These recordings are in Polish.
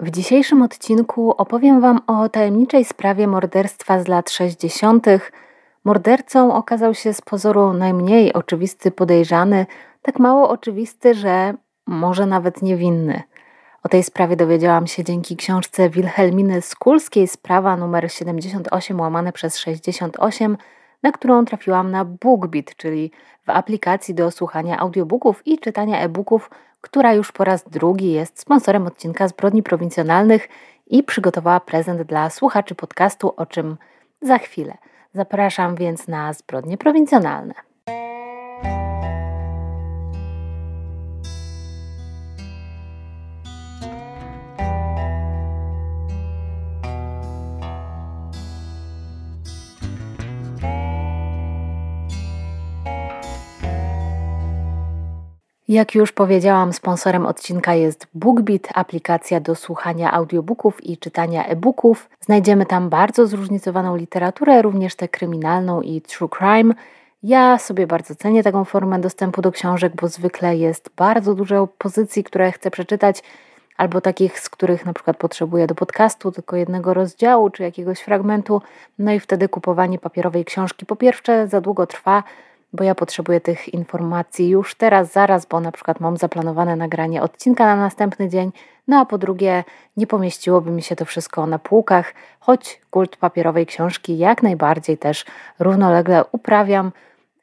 W dzisiejszym odcinku opowiem Wam o tajemniczej sprawie morderstwa z lat 60. Mordercą okazał się z pozoru najmniej oczywisty podejrzany, tak mało oczywisty, że może nawet niewinny. O tej sprawie dowiedziałam się dzięki książce Wilhelminy Skulskiej Sprawa numer 78 łamane przez 68, na którą trafiłam na BookBeat, czyli w aplikacji do słuchania audiobooków i czytania e-booków – która już po raz drugi jest sponsorem odcinka Zbrodni Prowincjonalnych i przygotowała prezent dla słuchaczy podcastu, o czym za chwilę. Zapraszam więc na Zbrodnie Prowincjonalne. Jak już powiedziałam, sponsorem odcinka jest BookBeat, aplikacja do słuchania audiobooków i czytania e-booków. Znajdziemy tam bardzo zróżnicowaną literaturę, również tę kryminalną i true crime. Ja sobie bardzo cenię taką formę dostępu do książek, bo zwykle jest bardzo dużo pozycji, które chcę przeczytać, albo takich, z których na przykład potrzebuję do podcastu tylko jednego rozdziału czy jakiegoś fragmentu. No i wtedy kupowanie papierowej książki po pierwsze za długo trwa, bo ja potrzebuję tych informacji już teraz, zaraz, bo na przykład mam zaplanowane nagranie odcinka na następny dzień, no a po drugie, nie pomieściłoby mi się to wszystko na półkach, choć kult papierowej książki jak najbardziej też równolegle uprawiam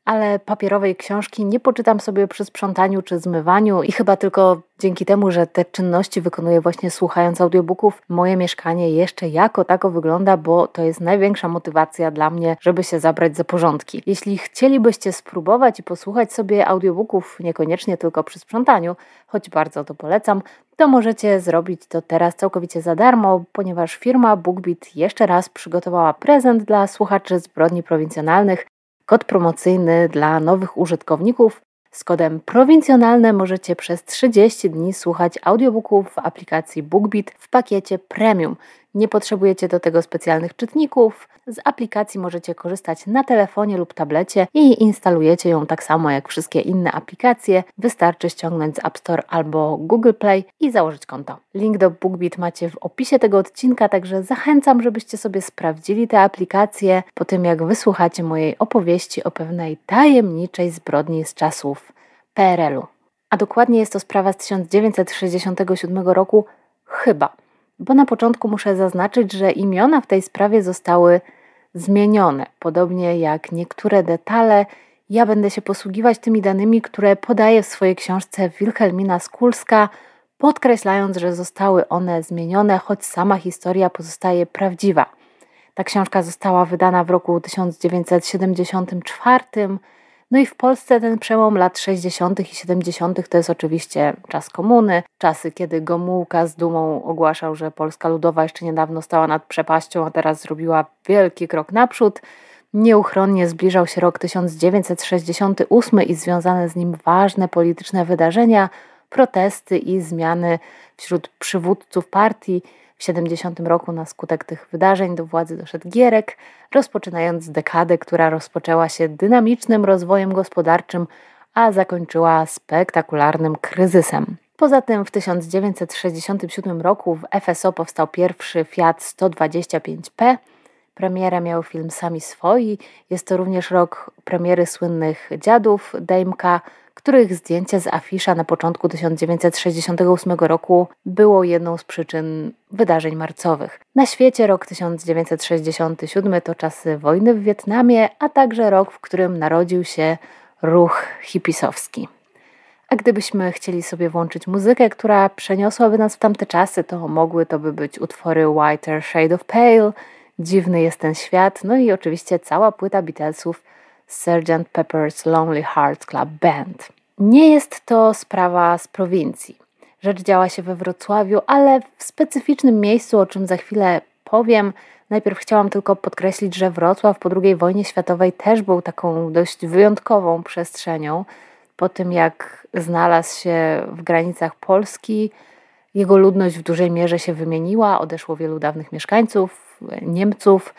ale papierowej książki nie poczytam sobie przy sprzątaniu czy zmywaniu i chyba tylko dzięki temu, że te czynności wykonuję właśnie słuchając audiobooków, moje mieszkanie jeszcze jako tako wygląda, bo to jest największa motywacja dla mnie, żeby się zabrać za porządki. Jeśli chcielibyście spróbować i posłuchać sobie audiobooków, niekoniecznie tylko przy sprzątaniu, choć bardzo to polecam, to możecie zrobić to teraz całkowicie za darmo, ponieważ firma BookBeat jeszcze raz przygotowała prezent dla słuchaczy zbrodni prowincjonalnych, kod promocyjny dla nowych użytkowników. Z kodem prowincjonalne możecie przez 30 dni słuchać audiobooków w aplikacji BookBeat w pakiecie premium. Nie potrzebujecie do tego specjalnych czytników. Z aplikacji możecie korzystać na telefonie lub tablecie i instalujecie ją tak samo jak wszystkie inne aplikacje. Wystarczy ściągnąć z App Store albo Google Play i założyć konto. Link do BookBeat macie w opisie tego odcinka, także zachęcam, żebyście sobie sprawdzili te aplikacje po tym, jak wysłuchacie mojej opowieści o pewnej tajemniczej zbrodni z czasów PRL-u. A dokładnie jest to sprawa z 1967 roku, chyba bo na początku muszę zaznaczyć, że imiona w tej sprawie zostały zmienione, podobnie jak niektóre detale. Ja będę się posługiwać tymi danymi, które podaje w swojej książce Wilhelmina Skulska, podkreślając, że zostały one zmienione, choć sama historia pozostaje prawdziwa. Ta książka została wydana w roku 1974 no i w Polsce ten przełom lat 60. i 70. to jest oczywiście czas komuny, czasy, kiedy Gomułka z dumą ogłaszał, że Polska Ludowa jeszcze niedawno stała nad przepaścią, a teraz zrobiła wielki krok naprzód. Nieuchronnie zbliżał się rok 1968 i związane z nim ważne polityczne wydarzenia, protesty i zmiany wśród przywódców partii. W 70 roku na skutek tych wydarzeń do władzy doszedł Gierek, rozpoczynając dekadę, która rozpoczęła się dynamicznym rozwojem gospodarczym, a zakończyła spektakularnym kryzysem. Poza tym w 1967 roku w FSO powstał pierwszy Fiat 125P. Premierę miał film Sami Swoi. Jest to również rok premiery słynnych dziadów Dejmka, których zdjęcie z afisza na początku 1968 roku było jedną z przyczyn wydarzeń marcowych. Na świecie rok 1967 to czasy wojny w Wietnamie, a także rok, w którym narodził się ruch hipisowski. A gdybyśmy chcieli sobie włączyć muzykę, która przeniosłaby nas w tamte czasy, to mogły to by być utwory Whiter Shade of Pale, Dziwny jest ten świat, no i oczywiście cała płyta Beatlesów Sgt. Pepper's Lonely Hearts Club Band. Nie jest to sprawa z prowincji. Rzecz działa się we Wrocławiu, ale w specyficznym miejscu, o czym za chwilę powiem. Najpierw chciałam tylko podkreślić, że Wrocław po II wojnie światowej też był taką dość wyjątkową przestrzenią. Po tym, jak znalazł się w granicach Polski, jego ludność w dużej mierze się wymieniła, odeszło wielu dawnych mieszkańców, Niemców.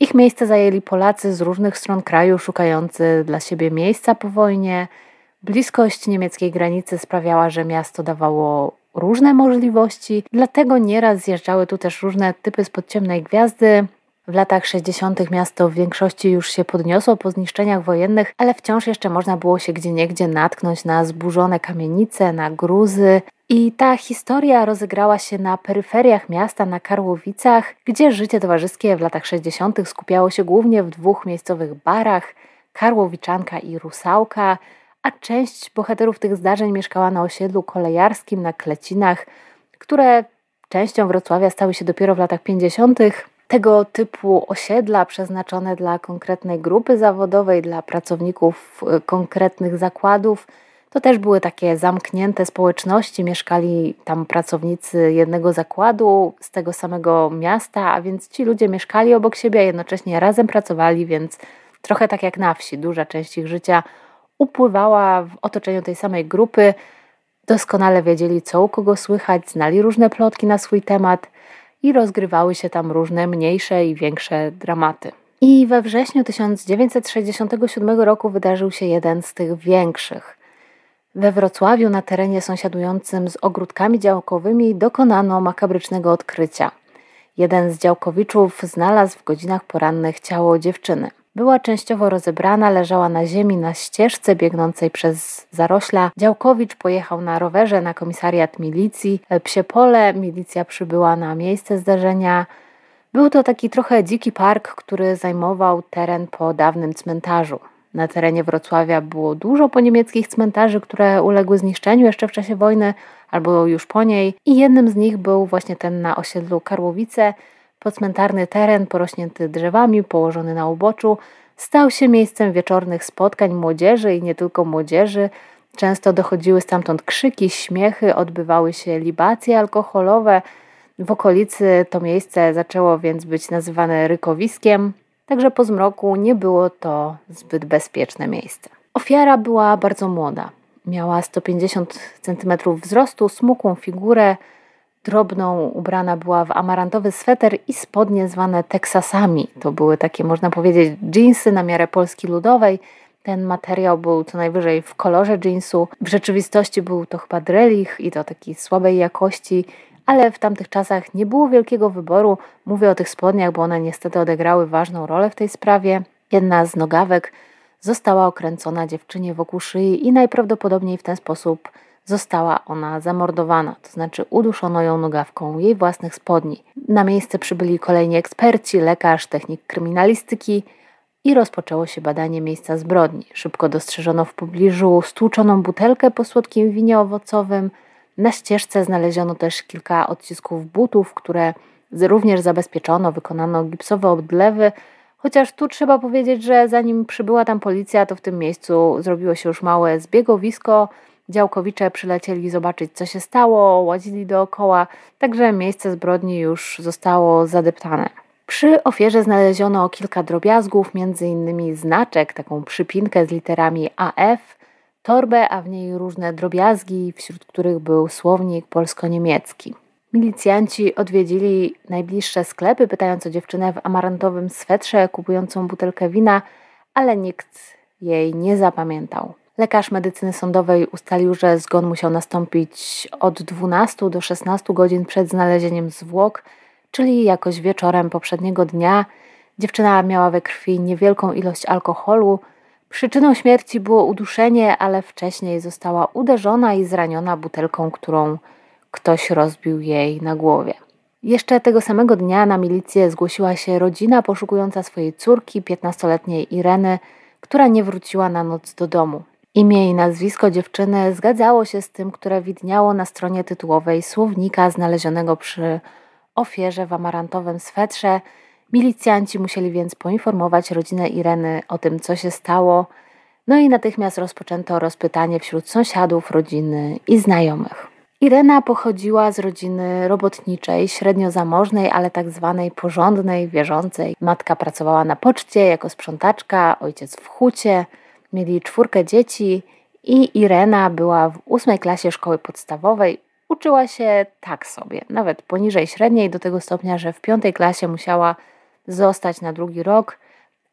Ich miejsce zajęli Polacy z różnych stron kraju, szukający dla siebie miejsca po wojnie, Bliskość niemieckiej granicy sprawiała, że miasto dawało różne możliwości, dlatego nieraz zjeżdżały tu też różne typy spod ciemnej gwiazdy. W latach 60. miasto w większości już się podniosło po zniszczeniach wojennych, ale wciąż jeszcze można było się gdzieniegdzie natknąć na zburzone kamienice, na gruzy. I ta historia rozegrała się na peryferiach miasta, na Karłowicach, gdzie życie towarzyskie w latach 60. skupiało się głównie w dwóch miejscowych barach Karłowiczanka i Rusałka a część bohaterów tych zdarzeń mieszkała na osiedlu kolejarskim na Klecinach, które częścią Wrocławia stały się dopiero w latach 50. Tego typu osiedla przeznaczone dla konkretnej grupy zawodowej, dla pracowników e, konkretnych zakładów, to też były takie zamknięte społeczności, mieszkali tam pracownicy jednego zakładu z tego samego miasta, a więc ci ludzie mieszkali obok siebie, a jednocześnie razem pracowali, więc trochę tak jak na wsi, duża część ich życia upływała w otoczeniu tej samej grupy, doskonale wiedzieli, co u kogo słychać, znali różne plotki na swój temat i rozgrywały się tam różne mniejsze i większe dramaty. I we wrześniu 1967 roku wydarzył się jeden z tych większych. We Wrocławiu, na terenie sąsiadującym z ogródkami działkowymi, dokonano makabrycznego odkrycia. Jeden z działkowiczów znalazł w godzinach porannych ciało dziewczyny. Była częściowo rozebrana, leżała na ziemi na ścieżce biegnącej przez zarośla. Działkowicz pojechał na rowerze na komisariat milicji. Psie pole, milicja przybyła na miejsce zdarzenia. Był to taki trochę dziki park, który zajmował teren po dawnym cmentarzu. Na terenie Wrocławia było dużo poniemieckich cmentarzy, które uległy zniszczeniu jeszcze w czasie wojny albo już po niej, i jednym z nich był właśnie ten na osiedlu Karłowice. Pocmentarny teren, porośnięty drzewami, położony na uboczu, stał się miejscem wieczornych spotkań młodzieży i nie tylko młodzieży. Często dochodziły stamtąd krzyki, śmiechy, odbywały się libacje alkoholowe. W okolicy to miejsce zaczęło więc być nazywane rykowiskiem, także po zmroku nie było to zbyt bezpieczne miejsce. Ofiara była bardzo młoda. Miała 150 cm wzrostu, smukłą figurę, drobną, ubrana była w amarantowy sweter i spodnie zwane teksasami. To były takie, można powiedzieć, dżinsy na miarę Polski Ludowej. Ten materiał był co najwyżej w kolorze dżinsu. W rzeczywistości był to chyba drelich i to takiej słabej jakości, ale w tamtych czasach nie było wielkiego wyboru. Mówię o tych spodniach, bo one niestety odegrały ważną rolę w tej sprawie. Jedna z nogawek została okręcona dziewczynie wokół szyi i najprawdopodobniej w ten sposób została ona zamordowana, to znaczy uduszono ją nogawką jej własnych spodni. Na miejsce przybyli kolejni eksperci, lekarz, technik kryminalistyki i rozpoczęło się badanie miejsca zbrodni. Szybko dostrzeżono w pobliżu stłuczoną butelkę po słodkim winie owocowym. Na ścieżce znaleziono też kilka odcisków butów, które również zabezpieczono, wykonano gipsowe odlewy. Chociaż tu trzeba powiedzieć, że zanim przybyła tam policja, to w tym miejscu zrobiło się już małe zbiegowisko Działkowicze przylecieli zobaczyć, co się stało, łazili dookoła, także miejsce zbrodni już zostało zadeptane. Przy ofierze znaleziono kilka drobiazgów, m.in. znaczek, taką przypinkę z literami AF, torbę, a w niej różne drobiazgi, wśród których był słownik polsko-niemiecki. Milicjanci odwiedzili najbliższe sklepy, pytając o dziewczynę w amarantowym swetrze kupującą butelkę wina, ale nikt jej nie zapamiętał. Lekarz medycyny sądowej ustalił, że zgon musiał nastąpić od 12 do 16 godzin przed znalezieniem zwłok, czyli jakoś wieczorem poprzedniego dnia. Dziewczyna miała we krwi niewielką ilość alkoholu. Przyczyną śmierci było uduszenie, ale wcześniej została uderzona i zraniona butelką, którą ktoś rozbił jej na głowie. Jeszcze tego samego dnia na milicję zgłosiła się rodzina poszukująca swojej córki, 15-letniej Ireny, która nie wróciła na noc do domu. Imię i nazwisko dziewczyny zgadzało się z tym, które widniało na stronie tytułowej słownika znalezionego przy ofierze w amarantowym swetrze. Milicjanci musieli więc poinformować rodzinę Ireny o tym, co się stało, no i natychmiast rozpoczęto rozpytanie wśród sąsiadów, rodziny i znajomych. Irena pochodziła z rodziny robotniczej, średnio zamożnej, ale tak zwanej porządnej, wierzącej. Matka pracowała na poczcie jako sprzątaczka, ojciec w hucie – Mieli czwórkę dzieci i Irena była w ósmej klasie szkoły podstawowej. Uczyła się tak sobie, nawet poniżej średniej, do tego stopnia, że w piątej klasie musiała zostać na drugi rok,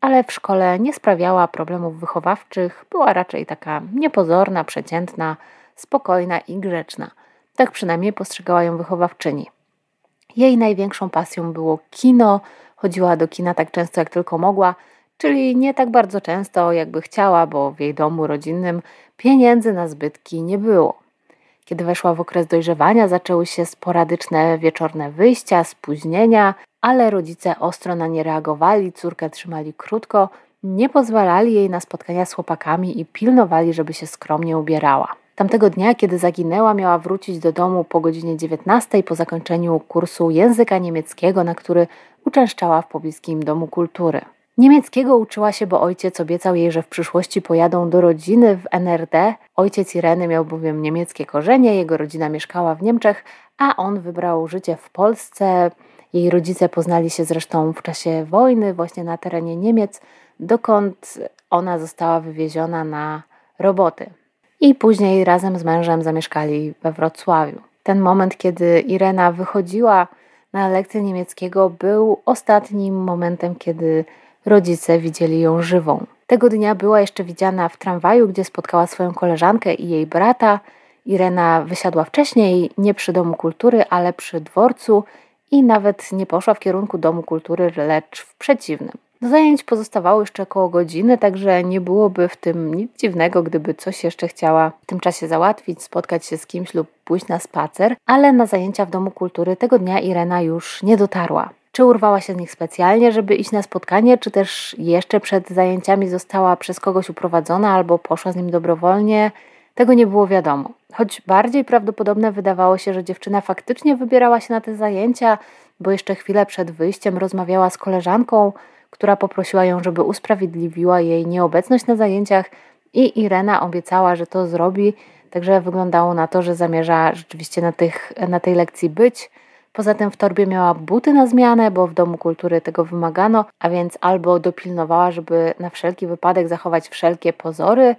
ale w szkole nie sprawiała problemów wychowawczych, była raczej taka niepozorna, przeciętna, spokojna i grzeczna. Tak przynajmniej postrzegała ją wychowawczyni. Jej największą pasją było kino. Chodziła do kina tak często jak tylko mogła czyli nie tak bardzo często, jakby chciała, bo w jej domu rodzinnym pieniędzy na zbytki nie było. Kiedy weszła w okres dojrzewania, zaczęły się sporadyczne wieczorne wyjścia, spóźnienia, ale rodzice ostro na nie reagowali, córkę trzymali krótko, nie pozwalali jej na spotkania z chłopakami i pilnowali, żeby się skromnie ubierała. Tamtego dnia, kiedy zaginęła, miała wrócić do domu po godzinie 19 po zakończeniu kursu języka niemieckiego, na który uczęszczała w pobliskim domu kultury. Niemieckiego uczyła się, bo ojciec obiecał jej, że w przyszłości pojadą do rodziny w NRD. Ojciec Ireny miał bowiem niemieckie korzenie, jego rodzina mieszkała w Niemczech, a on wybrał życie w Polsce. Jej rodzice poznali się zresztą w czasie wojny, właśnie na terenie Niemiec, dokąd ona została wywieziona na roboty. I później razem z mężem zamieszkali we Wrocławiu. Ten moment, kiedy Irena wychodziła na lekcję niemieckiego, był ostatnim momentem, kiedy rodzice widzieli ją żywą. Tego dnia była jeszcze widziana w tramwaju, gdzie spotkała swoją koleżankę i jej brata. Irena wysiadła wcześniej, nie przy Domu Kultury, ale przy dworcu i nawet nie poszła w kierunku Domu Kultury, lecz w przeciwnym. Do zajęć pozostawało jeszcze około godziny, także nie byłoby w tym nic dziwnego, gdyby coś jeszcze chciała w tym czasie załatwić, spotkać się z kimś lub pójść na spacer, ale na zajęcia w Domu Kultury tego dnia Irena już nie dotarła. Czy urwała się z nich specjalnie, żeby iść na spotkanie, czy też jeszcze przed zajęciami została przez kogoś uprowadzona albo poszła z nim dobrowolnie, tego nie było wiadomo. Choć bardziej prawdopodobne wydawało się, że dziewczyna faktycznie wybierała się na te zajęcia, bo jeszcze chwilę przed wyjściem rozmawiała z koleżanką, która poprosiła ją, żeby usprawiedliwiła jej nieobecność na zajęciach, i Irena obiecała, że to zrobi, także wyglądało na to, że zamierza rzeczywiście na, tych, na tej lekcji być. Poza tym w torbie miała buty na zmianę, bo w Domu Kultury tego wymagano, a więc albo dopilnowała, żeby na wszelki wypadek zachować wszelkie pozory,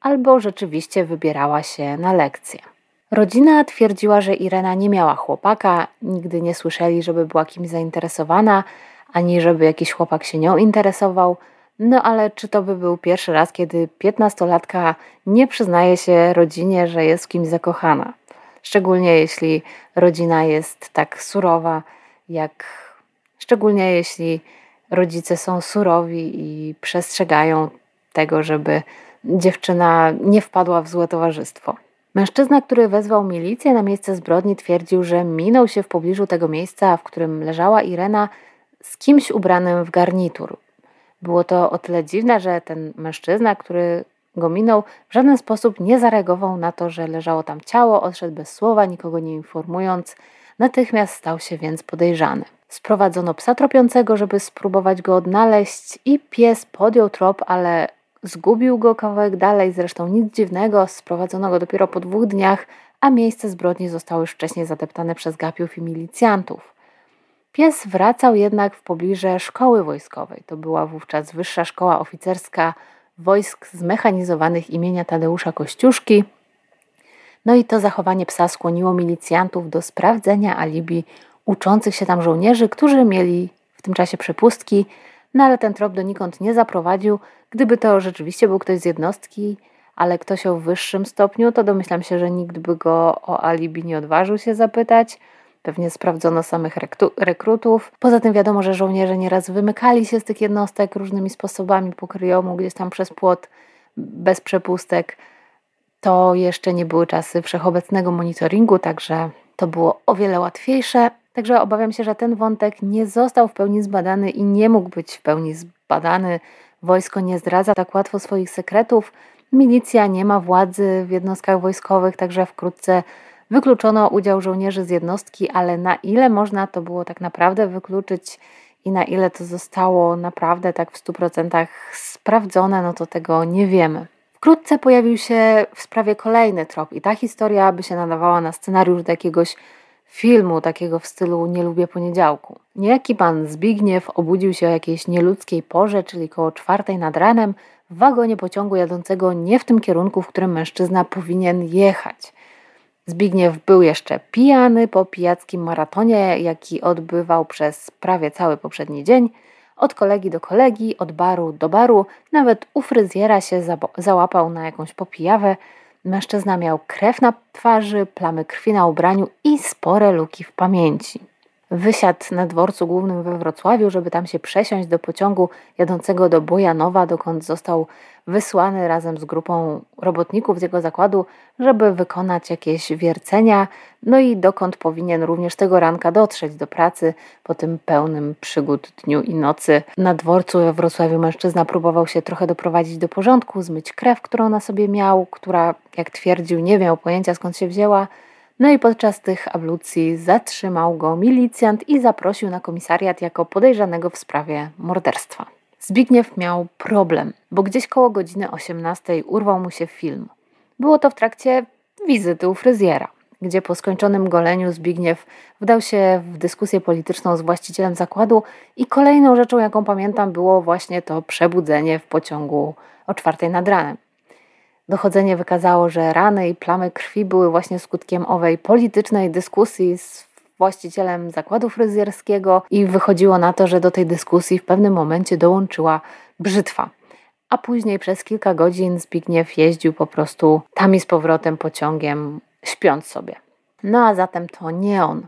albo rzeczywiście wybierała się na lekcję. Rodzina twierdziła, że Irena nie miała chłopaka, nigdy nie słyszeli, żeby była kimś zainteresowana, ani żeby jakiś chłopak się nią interesował. No ale czy to by był pierwszy raz, kiedy piętnastolatka nie przyznaje się rodzinie, że jest kimś zakochana? szczególnie jeśli rodzina jest tak surowa, jak szczególnie jeśli rodzice są surowi i przestrzegają tego, żeby dziewczyna nie wpadła w złe towarzystwo. Mężczyzna, który wezwał milicję na miejsce zbrodni, twierdził, że minął się w pobliżu tego miejsca, w którym leżała Irena, z kimś ubranym w garnitur. Było to o tyle dziwne, że ten mężczyzna, który go minął, w żaden sposób nie zareagował na to, że leżało tam ciało, odszedł bez słowa, nikogo nie informując. Natychmiast stał się więc podejrzany. Sprowadzono psa tropiącego, żeby spróbować go odnaleźć, i pies podjął trop, ale zgubił go kawałek dalej. Zresztą nic dziwnego, sprowadzono go dopiero po dwóch dniach, a miejsce zbrodni zostało już wcześniej zadeptane przez gapiów i milicjantów. Pies wracał jednak w pobliże szkoły wojskowej. To była wówczas wyższa szkoła oficerska wojsk zmechanizowanych imienia Tadeusza Kościuszki. No i to zachowanie psa skłoniło milicjantów do sprawdzenia alibi uczących się tam żołnierzy, którzy mieli w tym czasie przepustki, no ale ten trop donikąd nie zaprowadził. Gdyby to rzeczywiście był ktoś z jednostki, ale ktoś o wyższym stopniu, to domyślam się, że nikt by go o alibi nie odważył się zapytać. Pewnie sprawdzono samych rekrutów. Poza tym wiadomo, że żołnierze nieraz wymykali się z tych jednostek różnymi sposobami pokryją mu gdzieś tam przez płot, bez przepustek. To jeszcze nie były czasy wszechobecnego monitoringu, także to było o wiele łatwiejsze. Także obawiam się, że ten wątek nie został w pełni zbadany i nie mógł być w pełni zbadany. Wojsko nie zdradza tak łatwo swoich sekretów. Milicja nie ma władzy w jednostkach wojskowych, także wkrótce Wykluczono udział żołnierzy z jednostki, ale na ile można to było tak naprawdę wykluczyć i na ile to zostało naprawdę tak w 100% sprawdzone, no to tego nie wiemy. Wkrótce pojawił się w sprawie kolejny trop i ta historia by się nadawała na scenariusz do jakiegoś filmu takiego w stylu Nie lubię poniedziałku. Niejaki pan Zbigniew obudził się o jakiejś nieludzkiej porze, czyli koło czwartej nad ranem, w wagonie pociągu jadącego nie w tym kierunku, w którym mężczyzna powinien jechać. Zbigniew był jeszcze pijany po pijackim maratonie, jaki odbywał przez prawie cały poprzedni dzień. Od kolegi do kolegi, od baru do baru, nawet u fryzjera się załapał na jakąś popijawę. Mężczyzna miał krew na twarzy, plamy krwi na ubraniu i spore luki w pamięci wysiadł na dworcu głównym we Wrocławiu, żeby tam się przesiąść do pociągu jadącego do Bojanowa, dokąd został wysłany razem z grupą robotników z jego zakładu, żeby wykonać jakieś wiercenia, no i dokąd powinien również tego ranka dotrzeć do pracy po tym pełnym przygód dniu i nocy. Na dworcu we Wrocławiu mężczyzna próbował się trochę doprowadzić do porządku, zmyć krew, którą na sobie miał, która, jak twierdził, nie miał pojęcia skąd się wzięła. No i podczas tych ablucji zatrzymał go milicjant i zaprosił na komisariat jako podejrzanego w sprawie morderstwa. Zbigniew miał problem, bo gdzieś koło godziny 18 urwał mu się film. Było to w trakcie wizyty u fryzjera, gdzie po skończonym goleniu Zbigniew wdał się w dyskusję polityczną z właścicielem zakładu i kolejną rzeczą, jaką pamiętam, było właśnie to przebudzenie w pociągu o czwartej nad ranem. Dochodzenie wykazało, że rany i plamy krwi były właśnie skutkiem owej politycznej dyskusji z właścicielem zakładu fryzjerskiego i wychodziło na to, że do tej dyskusji w pewnym momencie dołączyła brzytwa. A później przez kilka godzin Zbigniew jeździł po prostu tam i z powrotem pociągiem, śpiąc sobie. No a zatem to nie on.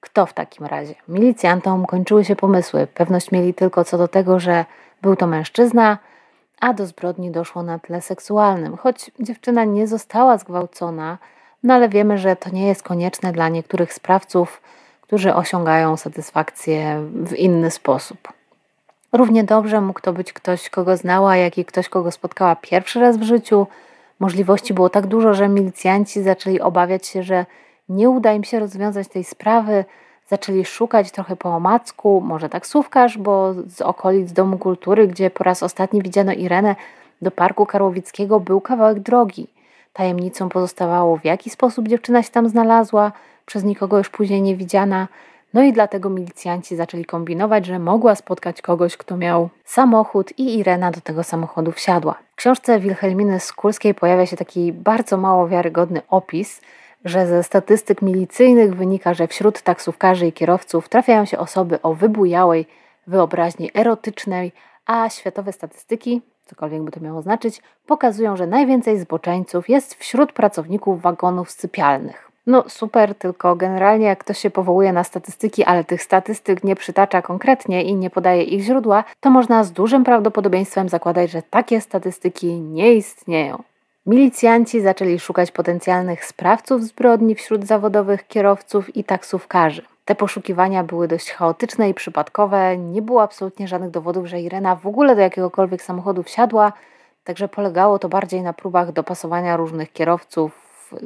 Kto w takim razie? Milicjantom kończyły się pomysły. Pewność mieli tylko co do tego, że był to mężczyzna, a do zbrodni doszło na tle seksualnym. Choć dziewczyna nie została zgwałcona, no ale wiemy, że to nie jest konieczne dla niektórych sprawców, którzy osiągają satysfakcję w inny sposób. Równie dobrze mógł to być ktoś, kogo znała, jak i ktoś, kogo spotkała pierwszy raz w życiu. Możliwości było tak dużo, że milicjanci zaczęli obawiać się, że nie uda im się rozwiązać tej sprawy, zaczęli szukać trochę po omacku, może taksówkarz, bo z okolic Domu Kultury, gdzie po raz ostatni widziano Irenę, do Parku Karłowickiego był kawałek drogi. Tajemnicą pozostawało, w jaki sposób dziewczyna się tam znalazła, przez nikogo już później nie widziana, no i dlatego milicjanci zaczęli kombinować, że mogła spotkać kogoś, kto miał samochód i Irena do tego samochodu wsiadła. W książce Wilhelminy Skulskiej pojawia się taki bardzo mało wiarygodny opis – że ze statystyk milicyjnych wynika, że wśród taksówkarzy i kierowców trafiają się osoby o wybujałej wyobraźni erotycznej, a światowe statystyki, cokolwiek by to miało znaczyć, pokazują, że najwięcej zboczeńców jest wśród pracowników wagonów sypialnych. No super, tylko generalnie jak ktoś się powołuje na statystyki, ale tych statystyk nie przytacza konkretnie i nie podaje ich źródła, to można z dużym prawdopodobieństwem zakładać, że takie statystyki nie istnieją. Milicjanci zaczęli szukać potencjalnych sprawców zbrodni wśród zawodowych kierowców i taksówkarzy. Te poszukiwania były dość chaotyczne i przypadkowe, nie było absolutnie żadnych dowodów, że Irena w ogóle do jakiegokolwiek samochodu wsiadła, także polegało to bardziej na próbach dopasowania różnych kierowców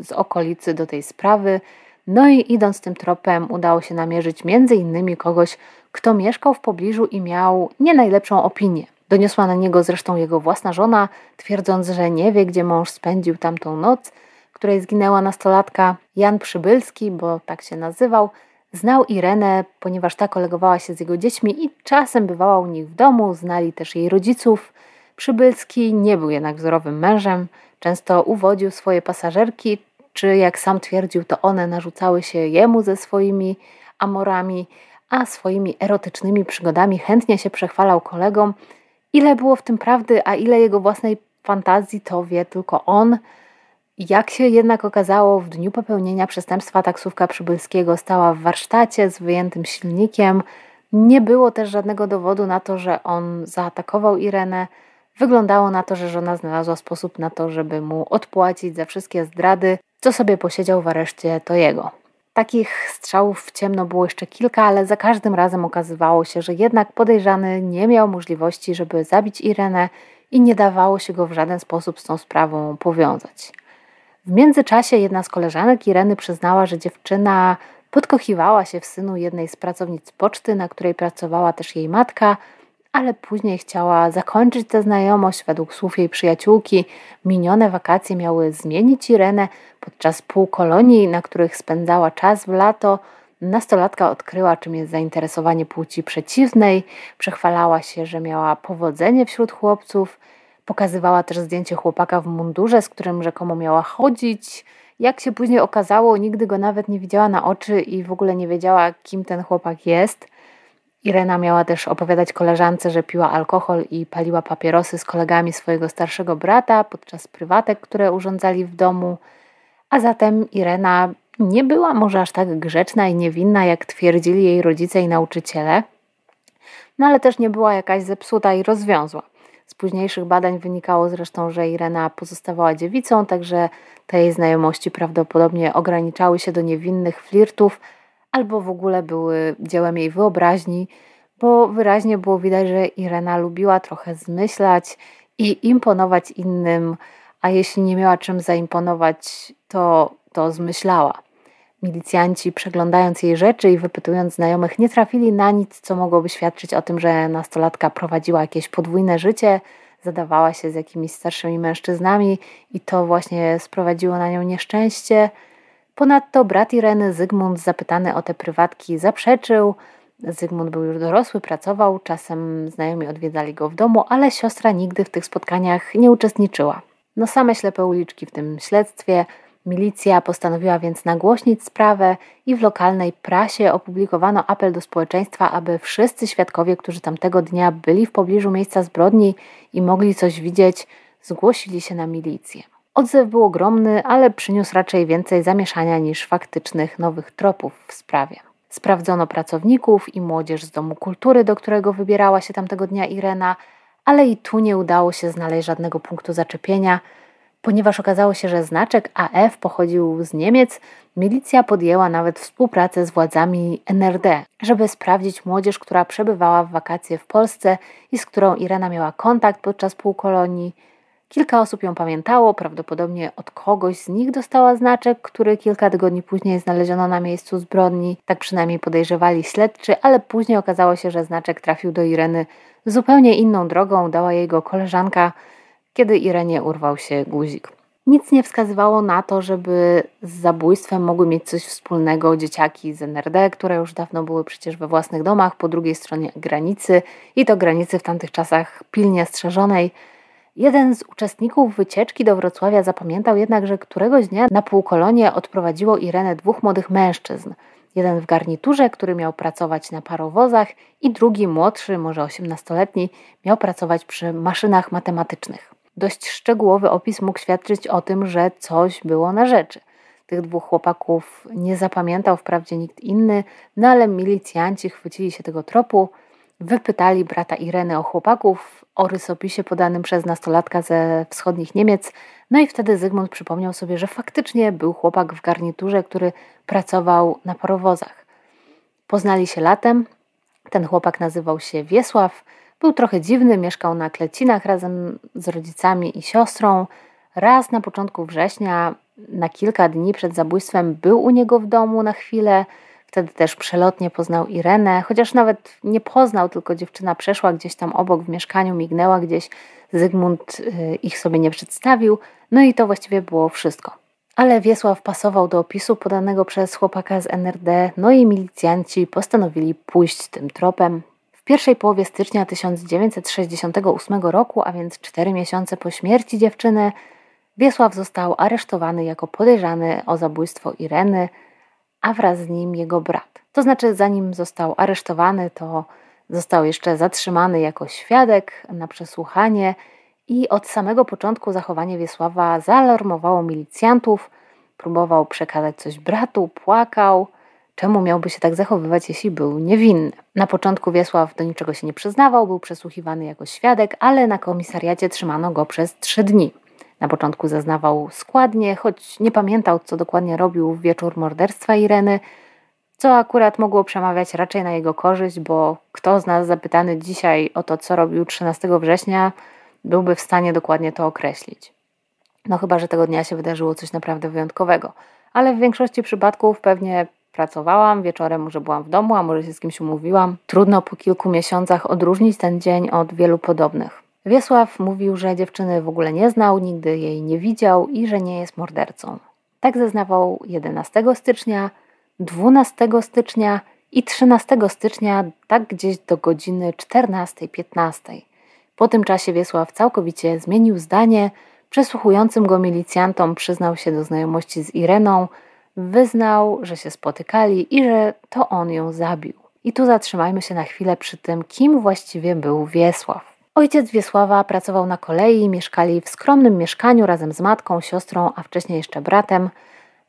z okolicy do tej sprawy. No i idąc tym tropem udało się namierzyć między innymi kogoś, kto mieszkał w pobliżu i miał nie najlepszą opinię. Doniosła na niego zresztą jego własna żona, twierdząc, że nie wie, gdzie mąż spędził tamtą noc, której zginęła nastolatka Jan Przybylski, bo tak się nazywał, Znał Irenę, ponieważ ta kolegowała się z jego dziećmi i czasem bywała u nich w domu, znali też jej rodziców. Przybylski nie był jednak wzorowym mężem, często uwodził swoje pasażerki, czy jak sam twierdził, to one narzucały się jemu ze swoimi amorami, a swoimi erotycznymi przygodami chętnie się przechwalał kolegom, Ile było w tym prawdy, a ile jego własnej fantazji, to wie tylko on. Jak się jednak okazało, w dniu popełnienia przestępstwa taksówka Przybylskiego stała w warsztacie z wyjętym silnikiem. Nie było też żadnego dowodu na to, że on zaatakował Irenę. Wyglądało na to, że żona znalazła sposób na to, żeby mu odpłacić za wszystkie zdrady. Co sobie posiedział w areszcie, to jego. Takich strzałów w ciemno było jeszcze kilka, ale za każdym razem okazywało się, że jednak podejrzany nie miał możliwości, żeby zabić Irenę i nie dawało się go w żaden sposób z tą sprawą powiązać. W międzyczasie jedna z koleżanek Ireny przyznała, że dziewczyna podkochiwała się w synu jednej z pracownic poczty, na której pracowała też jej matka – ale później chciała zakończyć tę znajomość według słów jej przyjaciółki. Minione wakacje miały zmienić Irenę. Podczas półkolonii, na których spędzała czas w lato, nastolatka odkryła, czym jest zainteresowanie płci przeciwnej. Przechwalała się, że miała powodzenie wśród chłopców. Pokazywała też zdjęcie chłopaka w mundurze, z którym rzekomo miała chodzić. Jak się później okazało, nigdy go nawet nie widziała na oczy i w ogóle nie wiedziała, kim ten chłopak jest – Irena miała też opowiadać koleżance, że piła alkohol i paliła papierosy z kolegami swojego starszego brata podczas prywatek, które urządzali w domu, a zatem Irena nie była może aż tak grzeczna i niewinna, jak twierdzili jej rodzice i nauczyciele, no ale też nie była jakaś zepsuta i rozwiązła. Z późniejszych badań wynikało zresztą, że Irena pozostawała dziewicą, także te jej znajomości prawdopodobnie ograniczały się do niewinnych flirtów albo w ogóle były dziełem jej wyobraźni, bo wyraźnie było widać, że Irena lubiła trochę zmyślać i imponować innym, a jeśli nie miała czym zaimponować, to, to zmyślała. Milicjanci, przeglądając jej rzeczy i wypytując znajomych, nie trafili na nic, co mogłoby świadczyć o tym, że nastolatka prowadziła jakieś podwójne życie, zadawała się z jakimiś starszymi mężczyznami i to właśnie sprowadziło na nią nieszczęście. Ponadto brat Ireny, Zygmunt, zapytany o te prywatki, zaprzeczył. Zygmunt był już dorosły, pracował, czasem znajomi odwiedzali go w domu, ale siostra nigdy w tych spotkaniach nie uczestniczyła. No same ślepe uliczki w tym śledztwie. Milicja postanowiła więc nagłośnić sprawę i w lokalnej prasie opublikowano apel do społeczeństwa, aby wszyscy świadkowie, którzy tamtego dnia byli w pobliżu miejsca zbrodni i mogli coś widzieć, zgłosili się na milicję. Odzew był ogromny, ale przyniósł raczej więcej zamieszania niż faktycznych nowych tropów w sprawie. Sprawdzono pracowników i młodzież z Domu Kultury, do którego wybierała się tamtego dnia Irena, ale i tu nie udało się znaleźć żadnego punktu zaczepienia. Ponieważ okazało się, że znaczek AF pochodził z Niemiec, milicja podjęła nawet współpracę z władzami NRD, żeby sprawdzić młodzież, która przebywała w wakacje w Polsce i z którą Irena miała kontakt podczas półkolonii. Kilka osób ją pamiętało, prawdopodobnie od kogoś z nich dostała znaczek, który kilka tygodni później znaleziono na miejscu zbrodni. Tak przynajmniej podejrzewali śledczy, ale później okazało się, że znaczek trafił do Ireny zupełnie inną drogą, dała jego koleżanka, kiedy Irenie urwał się guzik. Nic nie wskazywało na to, żeby z zabójstwem mogły mieć coś wspólnego dzieciaki z NRD, które już dawno były przecież we własnych domach po drugiej stronie granicy i to granicy w tamtych czasach pilnie strzeżonej. Jeden z uczestników wycieczki do Wrocławia zapamiętał jednak, że któregoś dnia na półkolonie odprowadziło Irenę dwóch młodych mężczyzn. Jeden w garniturze, który miał pracować na parowozach, i drugi, młodszy, może osiemnastoletni, miał pracować przy maszynach matematycznych. Dość szczegółowy opis mógł świadczyć o tym, że coś było na rzeczy. Tych dwóch chłopaków nie zapamiętał wprawdzie nikt inny, no ale milicjanci chwycili się tego tropu, wypytali brata Ireny o chłopaków, o rysopisie podanym przez nastolatka ze wschodnich Niemiec. No i wtedy Zygmunt przypomniał sobie, że faktycznie był chłopak w garniturze, który pracował na parowozach. Poznali się latem. Ten chłopak nazywał się Wiesław. Był trochę dziwny, mieszkał na Klecinach razem z rodzicami i siostrą. Raz na początku września, na kilka dni przed zabójstwem, był u niego w domu na chwilę. Wtedy też przelotnie poznał Irenę, chociaż nawet nie poznał, tylko dziewczyna przeszła gdzieś tam obok w mieszkaniu, mignęła gdzieś. Zygmunt y, ich sobie nie przedstawił, no i to właściwie było wszystko. Ale Wiesław pasował do opisu podanego przez chłopaka z NRD, no i milicjanci postanowili pójść tym tropem. W pierwszej połowie stycznia 1968 roku, a więc cztery miesiące po śmierci dziewczyny, Wiesław został aresztowany jako podejrzany o zabójstwo Ireny a wraz z nim jego brat. To znaczy, zanim został aresztowany, to został jeszcze zatrzymany jako świadek na przesłuchanie i od samego początku zachowanie Wiesława zaalarmowało milicjantów, próbował przekazać coś bratu, płakał. Czemu miałby się tak zachowywać, jeśli był niewinny? Na początku Wiesław do niczego się nie przyznawał, był przesłuchiwany jako świadek, ale na komisariacie trzymano go przez trzy dni. Na początku zeznawał składnie, choć nie pamiętał, co dokładnie robił w wieczór morderstwa Ireny, co akurat mogło przemawiać raczej na jego korzyść, bo kto z nas zapytany dzisiaj o to, co robił 13 września, byłby w stanie dokładnie to określić. No chyba, że tego dnia się wydarzyło coś naprawdę wyjątkowego, ale w większości przypadków pewnie pracowałam, wieczorem może byłam w domu, a może się z kimś umówiłam. Trudno po kilku miesiącach odróżnić ten dzień od wielu podobnych. Wiesław mówił, że dziewczyny w ogóle nie znał, nigdy jej nie widział i że nie jest mordercą. Tak zeznawał 11 stycznia, 12 stycznia i 13 stycznia, tak gdzieś do godziny 14-15. Po tym czasie Wiesław całkowicie zmienił zdanie. Przesłuchującym go milicjantom przyznał się do znajomości z Ireną, wyznał, że się spotykali i że to on ją zabił. I tu zatrzymajmy się na chwilę przy tym, kim właściwie był Wiesław. Ojciec Wiesława pracował na kolei, mieszkali w skromnym mieszkaniu razem z matką, siostrą, a wcześniej jeszcze bratem.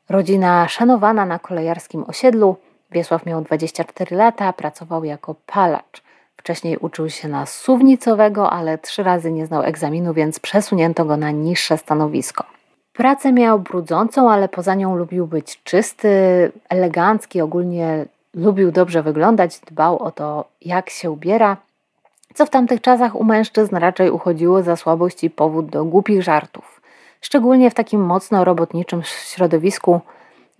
Rodzina szanowana na kolejarskim osiedlu. Wiesław miał 24 lata, pracował jako palacz. Wcześniej uczył się na suwnicowego, ale trzy razy nie znał egzaminu, więc przesunięto go na niższe stanowisko. Pracę miał brudzącą, ale poza nią lubił być czysty, elegancki, ogólnie lubił dobrze wyglądać, dbał o to, jak się ubiera co w tamtych czasach u mężczyzn raczej uchodziło za słabość i powód do głupich żartów. Szczególnie w takim mocno robotniczym środowisku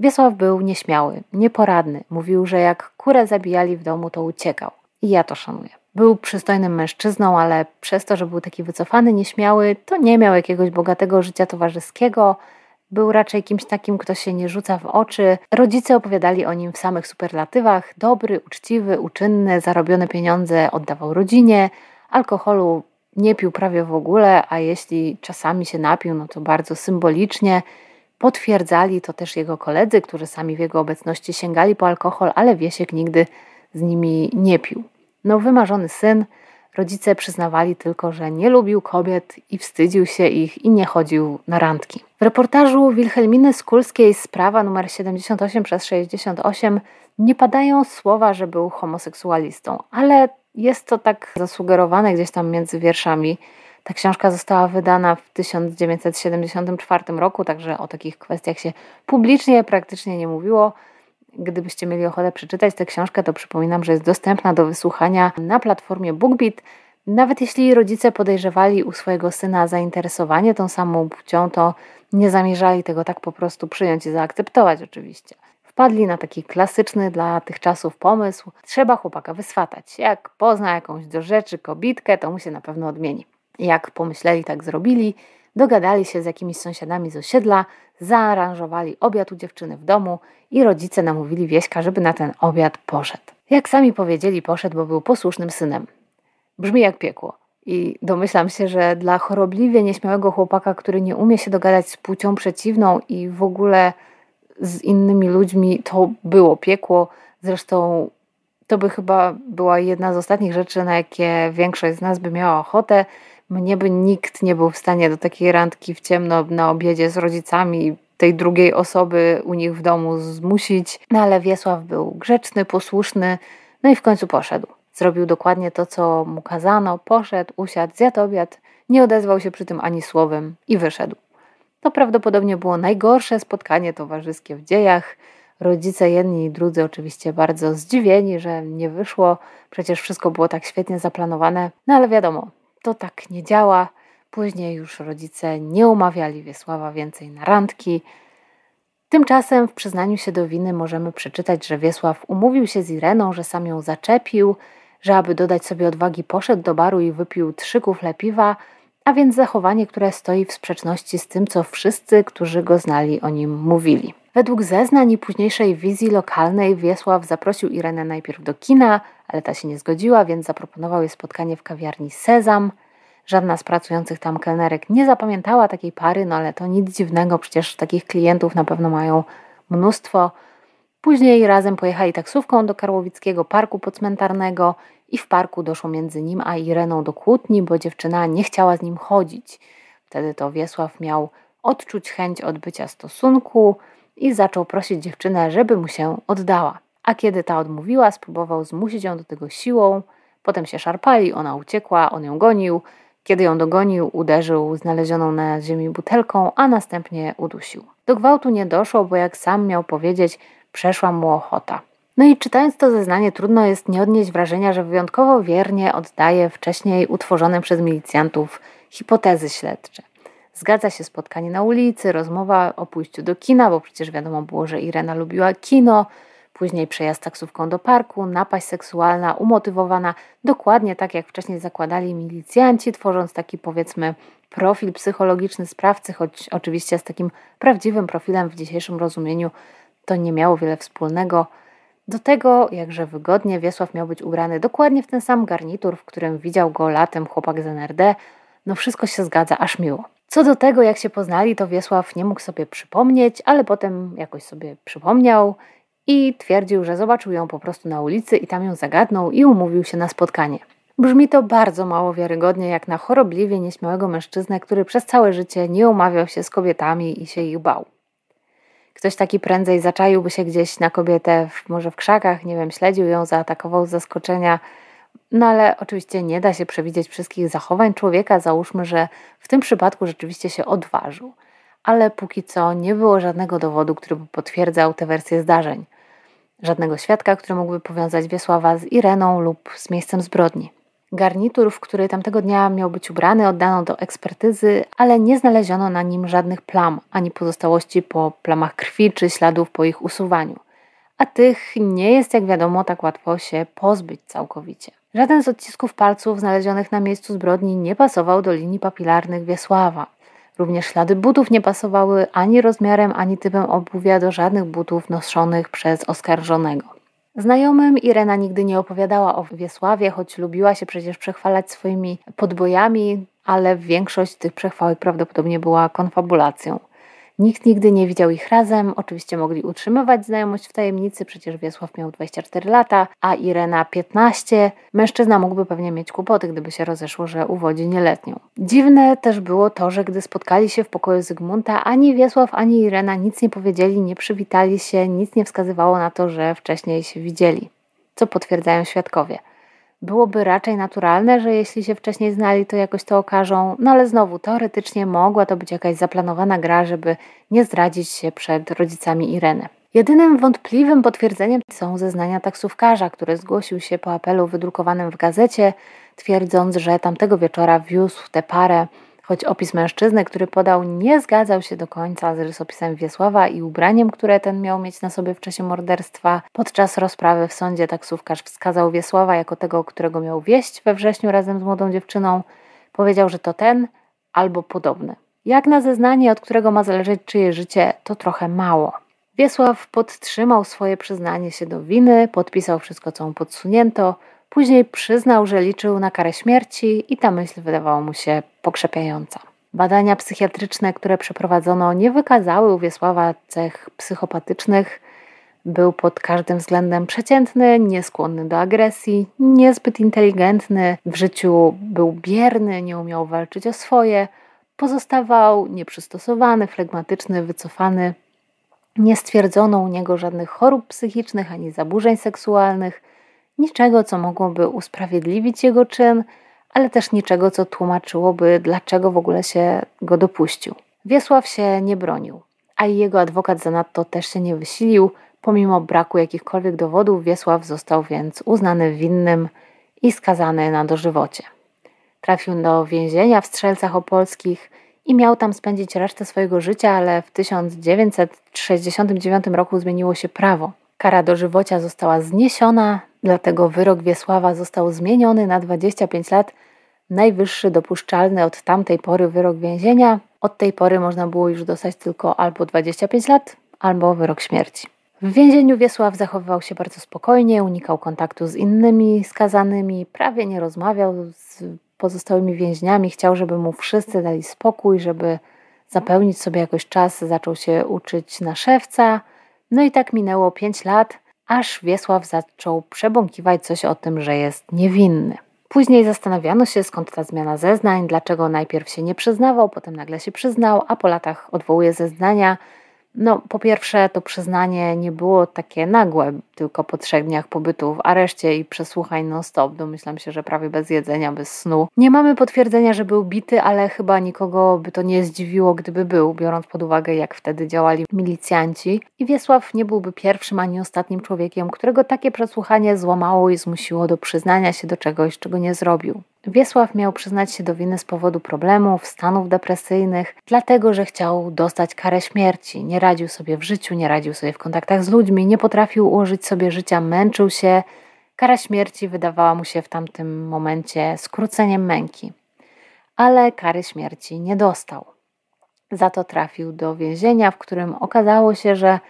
Wiesław był nieśmiały, nieporadny. Mówił, że jak kurę zabijali w domu, to uciekał. I ja to szanuję. Był przystojnym mężczyzną, ale przez to, że był taki wycofany, nieśmiały, to nie miał jakiegoś bogatego życia towarzyskiego, był raczej kimś takim, kto się nie rzuca w oczy. Rodzice opowiadali o nim w samych superlatywach. Dobry, uczciwy, uczynny, zarobione pieniądze oddawał rodzinie. Alkoholu nie pił prawie w ogóle, a jeśli czasami się napił, no to bardzo symbolicznie. Potwierdzali to też jego koledzy, którzy sami w jego obecności sięgali po alkohol, ale Wiesiek nigdy z nimi nie pił. No, wymarzony syn. Rodzice przyznawali tylko, że nie lubił kobiet i wstydził się ich i nie chodził na randki. W reportażu Wilhelminy Skulskiej sprawa numer 78 przez 68 nie padają słowa, że był homoseksualistą, ale jest to tak zasugerowane gdzieś tam między wierszami. Ta książka została wydana w 1974 roku, także o takich kwestiach się publicznie praktycznie nie mówiło. Gdybyście mieli ochotę przeczytać tę książkę, to przypominam, że jest dostępna do wysłuchania na platformie BookBeat. Nawet jeśli rodzice podejrzewali u swojego syna zainteresowanie tą samą płcią, to nie zamierzali tego tak po prostu przyjąć i zaakceptować oczywiście. Wpadli na taki klasyczny dla tych czasów pomysł: trzeba chłopaka wyswatać. Jak pozna jakąś do rzeczy kobitkę, to mu się na pewno odmieni. Jak pomyśleli, tak zrobili. Dogadali się z jakimiś sąsiadami z osiedla, zaaranżowali obiad u dziewczyny w domu i rodzice namówili Wieśka, żeby na ten obiad poszedł. Jak sami powiedzieli, poszedł, bo był posłusznym synem. Brzmi jak piekło. I domyślam się, że dla chorobliwie nieśmiałego chłopaka, który nie umie się dogadać z płcią przeciwną i w ogóle z innymi ludźmi, to było piekło. Zresztą to by chyba była jedna z ostatnich rzeczy, na jakie większość z nas by miała ochotę. Mnie by nikt nie był w stanie do takiej randki w ciemno na obiedzie z rodzicami tej drugiej osoby u nich w domu zmusić. No ale Wiesław był grzeczny, posłuszny, no i w końcu poszedł. Zrobił dokładnie to, co mu kazano, poszedł, usiadł, zjadł obiad, nie odezwał się przy tym ani słowem i wyszedł. To prawdopodobnie było najgorsze spotkanie towarzyskie w dziejach. Rodzice jedni i drudzy oczywiście bardzo zdziwieni, że nie wyszło, przecież wszystko było tak świetnie zaplanowane, no ale wiadomo, to tak nie działa. Później już rodzice nie umawiali Wiesława więcej na randki. Tymczasem w przyznaniu się do winy możemy przeczytać, że Wiesław umówił się z Ireną, że sam ją zaczepił, że aby dodać sobie odwagi, poszedł do baru i wypił trzy kufle piwa, a więc zachowanie, które stoi w sprzeczności z tym, co wszyscy, którzy go znali, o nim mówili. Według zeznań i późniejszej wizji lokalnej Wiesław zaprosił Irenę najpierw do kina, ale ta się nie zgodziła, więc zaproponował jej spotkanie w kawiarni Sezam. Żadna z pracujących tam kelnerek nie zapamiętała takiej pary, no ale to nic dziwnego, przecież takich klientów na pewno mają mnóstwo. Później razem pojechali taksówką do Karłowickiego Parku Podcmentarnego i w parku doszło między nim a Ireną do kłótni, bo dziewczyna nie chciała z nim chodzić. Wtedy to Wiesław miał odczuć chęć odbycia stosunku i zaczął prosić dziewczynę, żeby mu się oddała. A kiedy ta odmówiła, spróbował zmusić ją do tego siłą. Potem się szarpali, ona uciekła, on ją gonił. Kiedy ją dogonił, uderzył znalezioną na ziemi butelką, a następnie udusił. Do gwałtu nie doszło, bo jak sam miał powiedzieć, Przeszła mu ochota. No i czytając to zeznanie, trudno jest nie odnieść wrażenia, że wyjątkowo wiernie oddaje wcześniej utworzone przez milicjantów hipotezy śledcze. Zgadza się spotkanie na ulicy, rozmowa o pójściu do kina, bo przecież wiadomo było, że Irena lubiła kino, później przejazd taksówką do parku, napaść seksualna, umotywowana, dokładnie tak jak wcześniej zakładali milicjanci, tworząc taki powiedzmy profil psychologiczny sprawcy, choć oczywiście z takim prawdziwym profilem w dzisiejszym rozumieniu to nie miało wiele wspólnego do tego, jakże wygodnie Wiesław miał być ubrany dokładnie w ten sam garnitur, w którym widział go latem chłopak z NRD. No wszystko się zgadza, aż miło. Co do tego, jak się poznali, to Wiesław nie mógł sobie przypomnieć, ale potem jakoś sobie przypomniał i twierdził, że zobaczył ją po prostu na ulicy i tam ją zagadnął i umówił się na spotkanie. Brzmi to bardzo mało wiarygodnie, jak na chorobliwie nieśmiałego mężczyznę, który przez całe życie nie umawiał się z kobietami i się ich bał ktoś taki prędzej zaczaiłby się gdzieś na kobietę, w, może w krzakach, nie wiem, śledził ją, zaatakował z zaskoczenia. No ale oczywiście nie da się przewidzieć wszystkich zachowań człowieka. Załóżmy, że w tym przypadku rzeczywiście się odważył. Ale póki co nie było żadnego dowodu, który by potwierdzał tę wersję zdarzeń. Żadnego świadka, który mógłby powiązać Wiesława z Ireną lub z miejscem zbrodni. Garnitur, w który tamtego dnia miał być ubrany, oddano do ekspertyzy, ale nie znaleziono na nim żadnych plam, ani pozostałości po plamach krwi czy śladów po ich usuwaniu. A tych nie jest, jak wiadomo, tak łatwo się pozbyć całkowicie. Żaden z odcisków palców znalezionych na miejscu zbrodni nie pasował do linii papilarnych Wiesława. Również ślady butów nie pasowały ani rozmiarem, ani typem obuwia do żadnych butów noszonych przez oskarżonego. Znajomym Irena nigdy nie opowiadała o Wiesławie, choć lubiła się przecież przechwalać swoimi podbojami, ale większość tych przechwałek prawdopodobnie była konfabulacją. Nikt nigdy nie widział ich razem, oczywiście mogli utrzymywać znajomość w tajemnicy, przecież Wiesław miał 24 lata, a Irena 15. Mężczyzna mógłby pewnie mieć kłopoty, gdyby się rozeszło, że uwodzi nieletnią. Dziwne też było to, że gdy spotkali się w pokoju Zygmunta, ani Wiesław, ani Irena nic nie powiedzieli, nie przywitali się, nic nie wskazywało na to, że wcześniej się widzieli, co potwierdzają świadkowie byłoby raczej naturalne, że jeśli się wcześniej znali, to jakoś to okażą, no ale znowu teoretycznie mogła to być jakaś zaplanowana gra, żeby nie zdradzić się przed rodzicami Ireny. Jedynym wątpliwym potwierdzeniem są zeznania taksówkarza, który zgłosił się po apelu wydrukowanym w gazecie, twierdząc, że tamtego wieczora wiózł tę parę choć opis mężczyzny, który podał, nie zgadzał się do końca z rysopisem Wiesława i ubraniem, które ten miał mieć na sobie w czasie morderstwa. Podczas rozprawy w sądzie taksówkarz wskazał Wiesława jako tego, którego miał wieść we wrześniu razem z młodą dziewczyną. Powiedział, że to ten albo podobny. Jak na zeznanie, od którego ma zależeć czyje życie, to trochę mało. Wiesław podtrzymał swoje przyznanie się do winy, podpisał wszystko, co mu podsunięto, Później przyznał, że liczył na karę śmierci i ta myśl wydawała mu się pokrzepiająca. Badania psychiatryczne, które przeprowadzono, nie wykazały u Wiesława cech psychopatycznych. Był pod każdym względem przeciętny, nieskłonny do agresji, niezbyt inteligentny, w życiu był bierny, nie umiał walczyć o swoje, pozostawał nieprzystosowany, flegmatyczny, wycofany. Nie stwierdzono u niego żadnych chorób psychicznych ani zaburzeń seksualnych. Niczego, co mogłoby usprawiedliwić jego czyn, ale też niczego, co tłumaczyłoby, dlaczego w ogóle się go dopuścił. Wiesław się nie bronił, a jego adwokat zanadto też się nie wysilił. Pomimo braku jakichkolwiek dowodów, Wiesław został więc uznany winnym i skazany na dożywocie. Trafił do więzienia w Strzelcach Opolskich i miał tam spędzić resztę swojego życia, ale w 1969 roku zmieniło się prawo. Kara dożywocia została zniesiona, dlatego wyrok Wiesława został zmieniony na 25 lat, najwyższy dopuszczalny od tamtej pory wyrok więzienia. Od tej pory można było już dostać tylko albo 25 lat, albo wyrok śmierci. W więzieniu Wiesław zachowywał się bardzo spokojnie, unikał kontaktu z innymi skazanymi, prawie nie rozmawiał z pozostałymi więźniami, chciał, żeby mu wszyscy dali spokój, żeby zapełnić sobie jakoś czas, zaczął się uczyć na szewca. No i tak minęło pięć lat, aż Wiesław zaczął przebąkiwać coś o tym, że jest niewinny. Później zastanawiano się, skąd ta zmiana zeznań, dlaczego najpierw się nie przyznawał, potem nagle się przyznał, a po latach odwołuje zeznania, no, po pierwsze, to przyznanie nie było takie nagłe, tylko po trzech dniach pobytu w areszcie i przesłuchań non-stop. Domyślam się, że prawie bez jedzenia, bez snu. Nie mamy potwierdzenia, że był bity, ale chyba nikogo by to nie zdziwiło, gdyby był, biorąc pod uwagę, jak wtedy działali milicjanci. I Wiesław nie byłby pierwszym ani ostatnim człowiekiem, którego takie przesłuchanie złamało i zmusiło do przyznania się do czegoś, czego nie zrobił. Wiesław miał przyznać się do winy z powodu problemów, stanów depresyjnych, dlatego że chciał dostać karę śmierci. Nie radził sobie w życiu, nie radził sobie w kontaktach z ludźmi, nie potrafił ułożyć sobie życia, męczył się. Kara śmierci wydawała mu się w tamtym momencie skróceniem męki. Ale kary śmierci nie dostał. Za to trafił do więzienia, w którym okazało się, że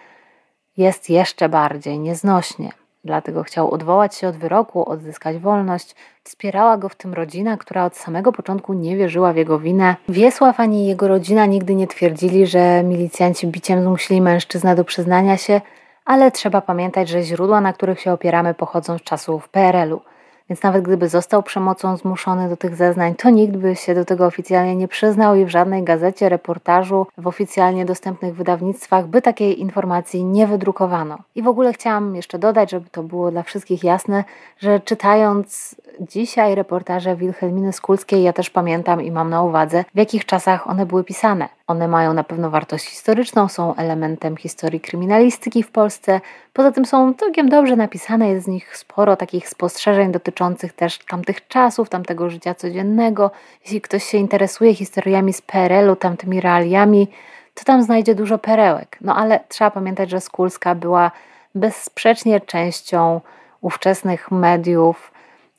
jest jeszcze bardziej nieznośnie. Dlatego chciał odwołać się od wyroku, odzyskać wolność. Wspierała go w tym rodzina, która od samego początku nie wierzyła w jego winę. Wiesław ani jego rodzina nigdy nie twierdzili, że milicjanci biciem zmusili mężczyznę do przyznania się, ale trzeba pamiętać, że źródła, na których się opieramy, pochodzą z czasów PRL-u. Więc nawet gdyby został przemocą zmuszony do tych zeznań, to nikt by się do tego oficjalnie nie przyznał i w żadnej gazecie, reportażu, w oficjalnie dostępnych wydawnictwach by takiej informacji nie wydrukowano. I w ogóle chciałam jeszcze dodać, żeby to było dla wszystkich jasne, że czytając dzisiaj reportaże Wilhelminy Skulskiej, ja też pamiętam i mam na uwadze, w jakich czasach one były pisane. One mają na pewno wartość historyczną, są elementem historii kryminalistyki w Polsce. Poza tym są całkiem dobrze napisane, jest z nich sporo takich spostrzeżeń dotyczących dotyczących też tamtych czasów, tamtego życia codziennego. Jeśli ktoś się interesuje historiami z PRL-u, tamtymi realiami, to tam znajdzie dużo perełek. No ale trzeba pamiętać, że Skulska była bezsprzecznie częścią ówczesnych mediów,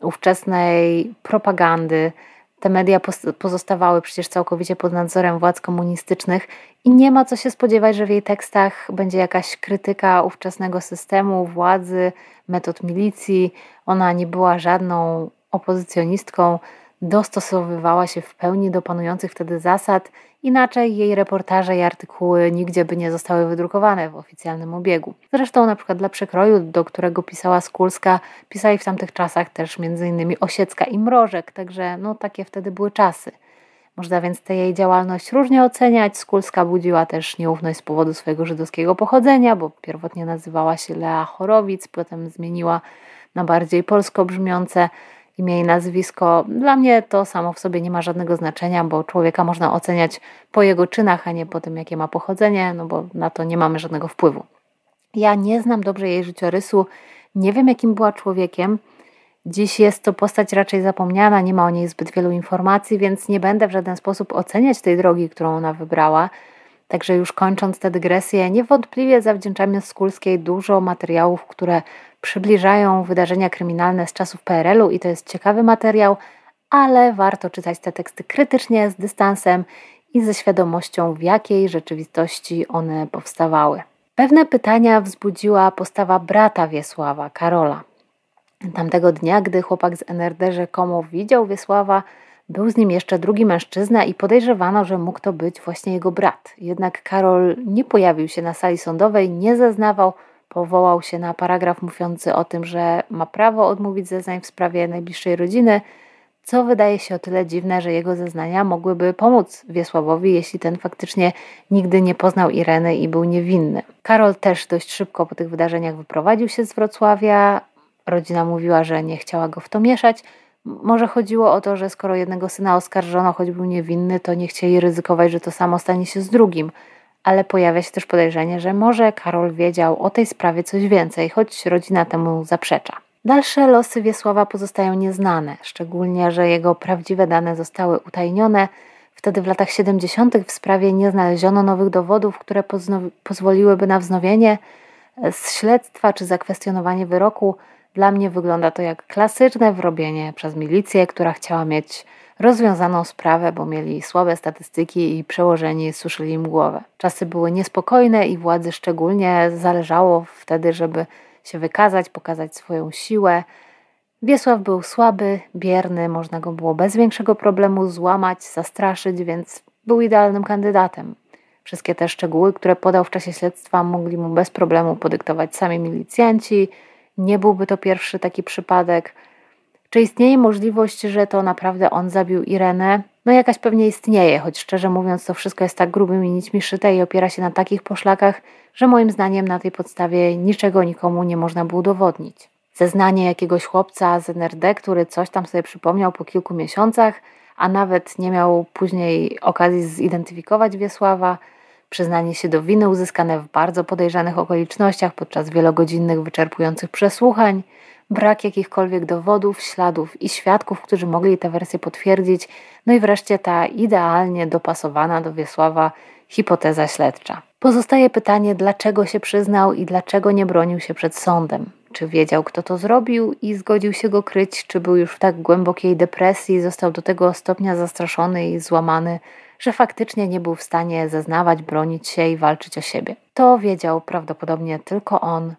ówczesnej propagandy, te media pozostawały przecież całkowicie pod nadzorem władz komunistycznych i nie ma co się spodziewać, że w jej tekstach będzie jakaś krytyka ówczesnego systemu, władzy, metod milicji. Ona nie była żadną opozycjonistką, dostosowywała się w pełni do panujących wtedy zasad Inaczej jej reportaże i artykuły nigdzie by nie zostały wydrukowane w oficjalnym obiegu. Zresztą na przykład dla przekroju, do którego pisała Skulska, pisali w tamtych czasach też m.in. Osiecka i Mrożek, także no takie wtedy były czasy. Można więc tę jej działalność różnie oceniać. Skulska budziła też nieufność z powodu swojego żydowskiego pochodzenia, bo pierwotnie nazywała się Lea Chorowic, potem zmieniła na bardziej polsko brzmiące imię i nazwisko. Dla mnie to samo w sobie nie ma żadnego znaczenia, bo człowieka można oceniać po jego czynach, a nie po tym, jakie ma pochodzenie, no bo na to nie mamy żadnego wpływu. Ja nie znam dobrze jej życiorysu, nie wiem, jakim była człowiekiem. Dziś jest to postać raczej zapomniana, nie ma o niej zbyt wielu informacji, więc nie będę w żaden sposób oceniać tej drogi, którą ona wybrała. Także już kończąc tę dygresję, niewątpliwie zawdzięczamy Skulskiej dużo materiałów, które przybliżają wydarzenia kryminalne z czasów PRL-u i to jest ciekawy materiał, ale warto czytać te teksty krytycznie, z dystansem i ze świadomością, w jakiej rzeczywistości one powstawały. Pewne pytania wzbudziła postawa brata Wiesława, Karola. Tamtego dnia, gdy chłopak z NRD rzekomo widział Wiesława, był z nim jeszcze drugi mężczyzna i podejrzewano, że mógł to być właśnie jego brat. Jednak Karol nie pojawił się na sali sądowej, nie zeznawał, powołał się na paragraf mówiący o tym, że ma prawo odmówić zeznań w sprawie najbliższej rodziny, co wydaje się o tyle dziwne, że jego zeznania mogłyby pomóc Wiesławowi, jeśli ten faktycznie nigdy nie poznał Ireny i był niewinny. Karol też dość szybko po tych wydarzeniach wyprowadził się z Wrocławia. Rodzina mówiła, że nie chciała go w to mieszać. Może chodziło o to, że skoro jednego syna oskarżono, choć był niewinny, to nie chcieli ryzykować, że to samo stanie się z drugim – ale pojawia się też podejrzenie, że może Karol wiedział o tej sprawie coś więcej, choć rodzina temu zaprzecza. Dalsze losy Wiesława pozostają nieznane, szczególnie, że jego prawdziwe dane zostały utajnione. Wtedy w latach 70. w sprawie nie znaleziono nowych dowodów, które pozwoliłyby na wznowienie e, z śledztwa czy zakwestionowanie wyroku. Dla mnie wygląda to jak klasyczne wrobienie przez milicję, która chciała mieć rozwiązaną sprawę, bo mieli słabe statystyki i przełożeni suszyli im głowę. Czasy były niespokojne i władzy szczególnie zależało wtedy, żeby się wykazać, pokazać swoją siłę. Wiesław był słaby, bierny, można go było bez większego problemu złamać, zastraszyć, więc był idealnym kandydatem. Wszystkie te szczegóły, które podał w czasie śledztwa, mogli mu bez problemu podyktować sami milicjanci. Nie byłby to pierwszy taki przypadek. Czy istnieje możliwość, że to naprawdę on zabił Irenę? No jakaś pewnie istnieje, choć szczerze mówiąc to wszystko jest tak grubymi nićmi szyte i opiera się na takich poszlakach, że moim zdaniem na tej podstawie niczego nikomu nie można było udowodnić. Zeznanie jakiegoś chłopca z NRD, który coś tam sobie przypomniał po kilku miesiącach, a nawet nie miał później okazji zidentyfikować Wiesława, przyznanie się do winy uzyskane w bardzo podejrzanych okolicznościach podczas wielogodzinnych, wyczerpujących przesłuchań, brak jakichkolwiek dowodów, śladów i świadków, którzy mogli tę wersję potwierdzić, no i wreszcie ta idealnie dopasowana do Wiesława hipoteza śledcza. Pozostaje pytanie, dlaczego się przyznał i dlaczego nie bronił się przed sądem. Czy wiedział, kto to zrobił i zgodził się go kryć, czy był już w tak głębokiej depresji, został do tego stopnia zastraszony i złamany, że faktycznie nie był w stanie zeznawać, bronić się i walczyć o siebie. To wiedział prawdopodobnie tylko on,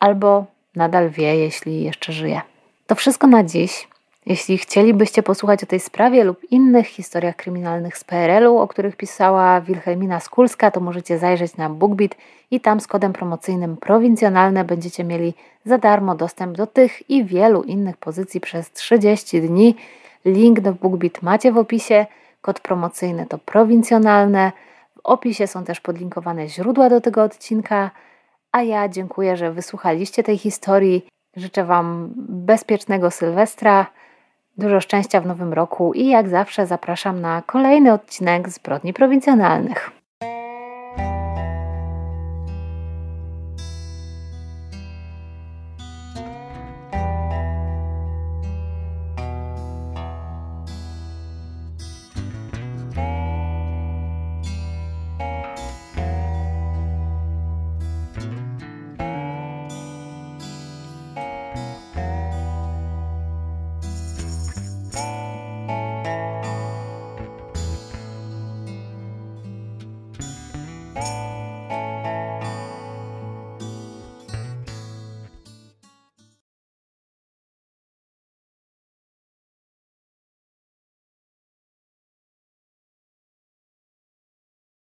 albo nadal wie, jeśli jeszcze żyje. To wszystko na dziś. Jeśli chcielibyście posłuchać o tej sprawie lub innych historiach kryminalnych z PRL-u, o których pisała Wilhelmina Skulska, to możecie zajrzeć na BookBeat i tam z kodem promocyjnym prowincjonalne będziecie mieli za darmo dostęp do tych i wielu innych pozycji przez 30 dni. Link do BookBeat macie w opisie, kod promocyjny to prowincjonalne. W opisie są też podlinkowane źródła do tego odcinka. A ja dziękuję, że wysłuchaliście tej historii. Życzę Wam bezpiecznego Sylwestra, dużo szczęścia w nowym roku i jak zawsze zapraszam na kolejny odcinek Zbrodni Prowincjonalnych.